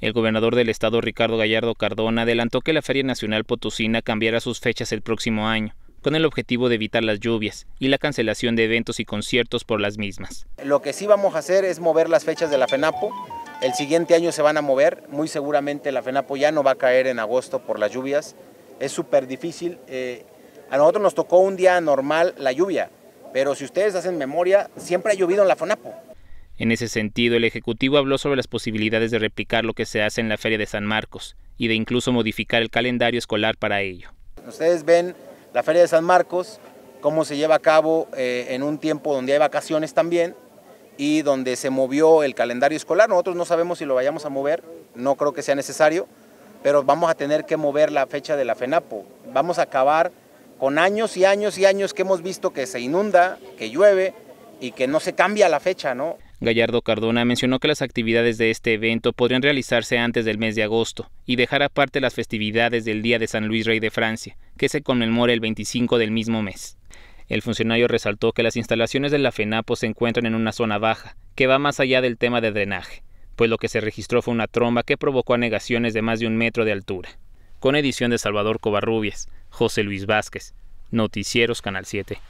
El gobernador del estado Ricardo Gallardo Cardona adelantó que la Feria Nacional Potosina cambiará sus fechas el próximo año con el objetivo de evitar las lluvias y la cancelación de eventos y conciertos por las mismas. Lo que sí vamos a hacer es mover las fechas de la FENAPO. El siguiente año se van a mover, muy seguramente la FENAPO ya no va a caer en agosto por las lluvias. Es súper difícil. Eh, a nosotros nos tocó un día normal la lluvia, pero si ustedes hacen memoria, siempre ha llovido en la FENAPO. En ese sentido, el Ejecutivo habló sobre las posibilidades de replicar lo que se hace en la Feria de San Marcos y de incluso modificar el calendario escolar para ello. Ustedes ven la Feria de San Marcos, cómo se lleva a cabo eh, en un tiempo donde hay vacaciones también y donde se movió el calendario escolar. Nosotros no sabemos si lo vayamos a mover, no creo que sea necesario, pero vamos a tener que mover la fecha de la FENAPO. Vamos a acabar con años y años y años que hemos visto que se inunda, que llueve y que no se cambia la fecha, ¿no? Gallardo Cardona mencionó que las actividades de este evento podrían realizarse antes del mes de agosto y dejar aparte las festividades del Día de San Luis Rey de Francia, que se conmemora el 25 del mismo mes. El funcionario resaltó que las instalaciones de la FENAPO se encuentran en una zona baja, que va más allá del tema de drenaje, pues lo que se registró fue una tromba que provocó anegaciones de más de un metro de altura. Con edición de Salvador Covarrubias, José Luis Vázquez, Noticieros Canal 7.